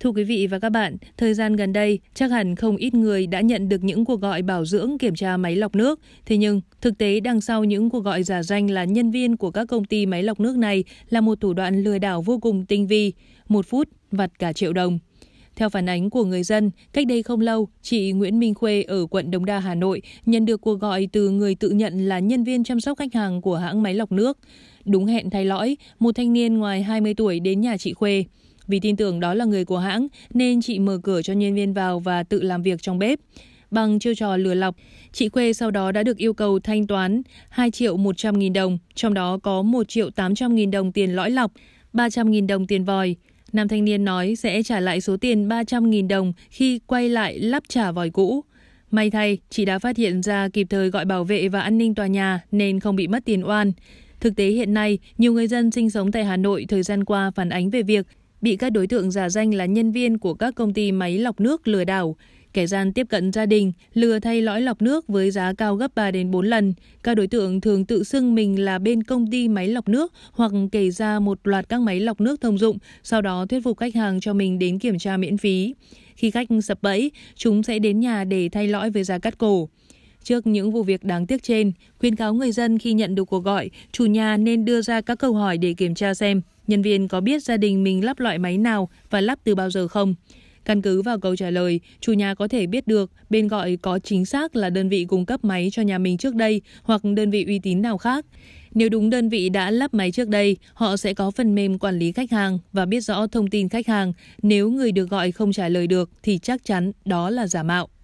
Thưa quý vị và các bạn, thời gian gần đây chắc hẳn không ít người đã nhận được những cuộc gọi bảo dưỡng kiểm tra máy lọc nước. Thế nhưng, thực tế đằng sau những cuộc gọi giả danh là nhân viên của các công ty máy lọc nước này là một thủ đoạn lừa đảo vô cùng tinh vi, một phút vặt cả triệu đồng. Theo phản ánh của người dân, cách đây không lâu, chị Nguyễn Minh Khuê ở quận Đống Đa, Hà Nội nhận được cuộc gọi từ người tự nhận là nhân viên chăm sóc khách hàng của hãng máy lọc nước. Đúng hẹn thay lõi, một thanh niên ngoài 20 tuổi đến nhà chị Khuê. Vì tin tưởng đó là người của hãng nên chị mở cửa cho nhân viên vào và tự làm việc trong bếp. Bằng chiêu trò lừa lọc, chị Khuê sau đó đã được yêu cầu thanh toán 2 triệu 100 nghìn đồng, trong đó có 1 triệu 800 nghìn đồng tiền lõi lọc, 300 nghìn đồng tiền vòi. Nam thanh niên nói sẽ trả lại số tiền 300 nghìn đồng khi quay lại lắp trả vòi cũ. May thay, chị đã phát hiện ra kịp thời gọi bảo vệ và an ninh tòa nhà nên không bị mất tiền oan. Thực tế hiện nay, nhiều người dân sinh sống tại Hà Nội thời gian qua phản ánh về việc bị các đối tượng giả danh là nhân viên của các công ty máy lọc nước lừa đảo. Kẻ gian tiếp cận gia đình, lừa thay lõi lọc nước với giá cao gấp 3 đến 4 lần. Các đối tượng thường tự xưng mình là bên công ty máy lọc nước hoặc kể ra một loạt các máy lọc nước thông dụng, sau đó thuyết phục khách hàng cho mình đến kiểm tra miễn phí. Khi khách sập bẫy, chúng sẽ đến nhà để thay lõi với giá cắt cổ. Trước những vụ việc đáng tiếc trên, khuyên cáo người dân khi nhận được cuộc gọi, chủ nhà nên đưa ra các câu hỏi để kiểm tra xem nhân viên có biết gia đình mình lắp loại máy nào và lắp từ bao giờ không. Căn cứ vào câu trả lời, chủ nhà có thể biết được bên gọi có chính xác là đơn vị cung cấp máy cho nhà mình trước đây hoặc đơn vị uy tín nào khác. Nếu đúng đơn vị đã lắp máy trước đây, họ sẽ có phần mềm quản lý khách hàng và biết rõ thông tin khách hàng. Nếu người được gọi không trả lời được thì chắc chắn đó là giả mạo.